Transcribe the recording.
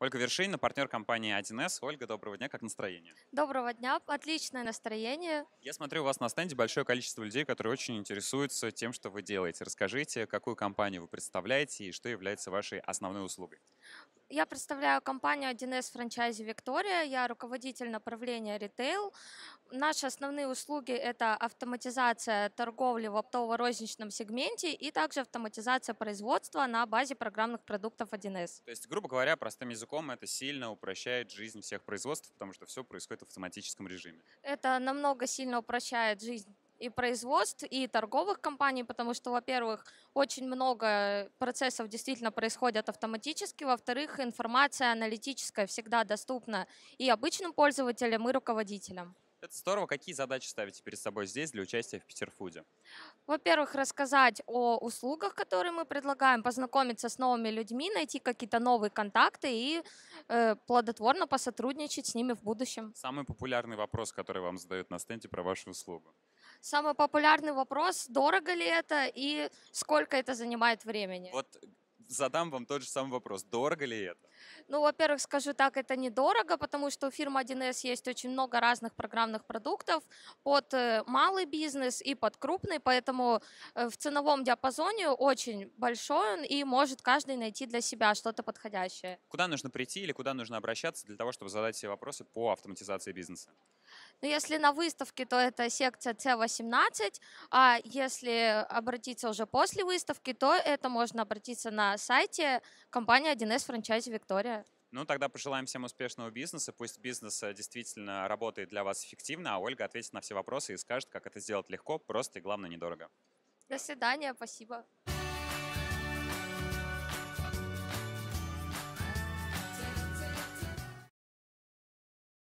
Ольга Вершинина, партнер компании 1С. Ольга, доброго дня, как настроение? Доброго дня, отличное настроение. Я смотрю, у вас на стенде большое количество людей, которые очень интересуются тем, что вы делаете. Расскажите, какую компанию вы представляете и что является вашей основной услугой? Я представляю компанию 1С франчайзи «Виктория». Я руководитель направления ритейл. Наши основные услуги – это автоматизация торговли в оптово-розничном сегменте и также автоматизация производства на базе программных продуктов 1С. То есть, грубо говоря, простым языком это сильно упрощает жизнь всех производств, потому что все происходит в автоматическом режиме. Это намного сильно упрощает жизнь и производств, и торговых компаний, потому что, во-первых, очень много процессов действительно происходят автоматически, во-вторых, информация аналитическая всегда доступна и обычным пользователям, и руководителям. Это здорово. Какие задачи ставите перед собой здесь для участия в Питерфуде? Во-первых, рассказать о услугах, которые мы предлагаем, познакомиться с новыми людьми, найти какие-то новые контакты и э, плодотворно посотрудничать с ними в будущем. Самый популярный вопрос, который вам задают на стенде про вашу услугу? Самый популярный вопрос, дорого ли это и сколько это занимает времени? Вот задам вам тот же самый вопрос. Дорого ли это? Ну, во-первых, скажу так, это недорого, потому что у фирмы 1С есть очень много разных программных продуктов под э, малый бизнес и под крупный, поэтому э, в ценовом диапазоне очень большой он, и может каждый найти для себя что-то подходящее. Куда нужно прийти или куда нужно обращаться для того, чтобы задать все вопросы по автоматизации бизнеса? Но если на выставке, то это секция C18, а если обратиться уже после выставки, то это можно обратиться на сайте компании 1С франчайзи Виктория. Ну, тогда пожелаем всем успешного бизнеса. Пусть бизнес э, действительно работает для вас эффективно, а Ольга ответит на все вопросы и скажет, как это сделать легко, просто и, главное, недорого. До свидания, спасибо.